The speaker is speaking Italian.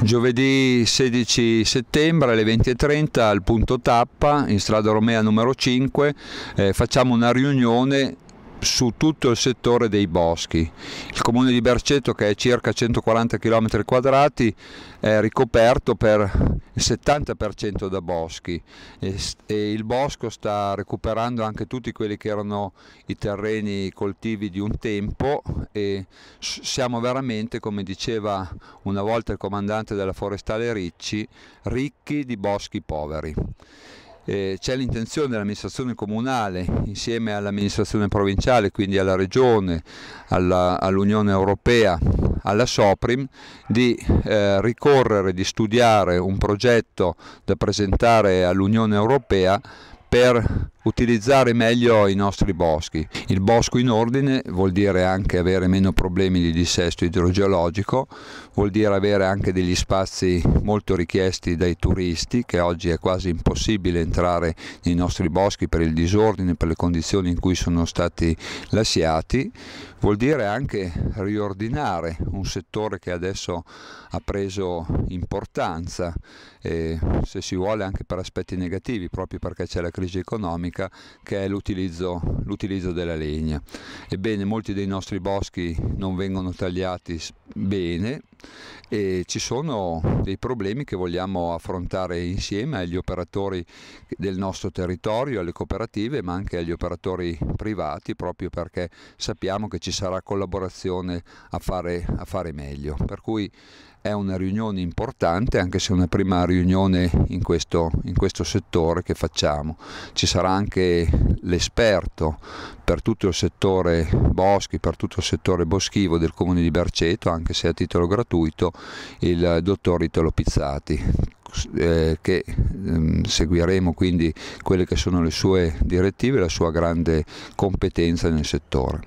Giovedì 16 settembre alle 20.30 al punto tappa in strada Romea numero 5 eh, facciamo una riunione su tutto il settore dei boschi. Il comune di Berceto, che è circa 140 km quadrati, è ricoperto per il 70% da boschi e, e il bosco sta recuperando anche tutti quelli che erano i terreni coltivi di un tempo e siamo veramente, come diceva una volta il comandante della forestale Ricci, ricchi di boschi poveri eh, c'è l'intenzione dell'amministrazione comunale insieme all'amministrazione provinciale, quindi alla regione, all'Unione all Europea, alla Soprim, di eh, ricorrere, di studiare un progetto da presentare all'Unione Europea per utilizzare meglio i nostri boschi. Il bosco in ordine vuol dire anche avere meno problemi di dissesto idrogeologico, vuol dire avere anche degli spazi molto richiesti dai turisti, che oggi è quasi impossibile entrare nei nostri boschi per il disordine, per le condizioni in cui sono stati lasciati, vuol dire anche riordinare un settore che adesso ha preso importanza, eh, se si vuole anche per aspetti negativi, proprio perché c'è la crisi economica economica che è l'utilizzo, l'utilizzo della legna. Ebbene, molti dei nostri boschi non vengono tagliati bene e ci sono dei problemi che vogliamo affrontare insieme agli operatori del nostro territorio, alle cooperative, ma anche agli operatori privati, proprio perché sappiamo che ci sarà collaborazione a fare, a fare meglio. Per cui è una riunione importante, anche se è una prima riunione in questo, in questo settore che facciamo. Ci sarà anche l'esperto per tutto il settore boschi, per tutto il settore boschivo del comune di Berceto anche se a titolo gratuito gratuito il dottor Italo Pizzati eh, che ehm, seguiremo quindi quelle che sono le sue direttive e la sua grande competenza nel settore.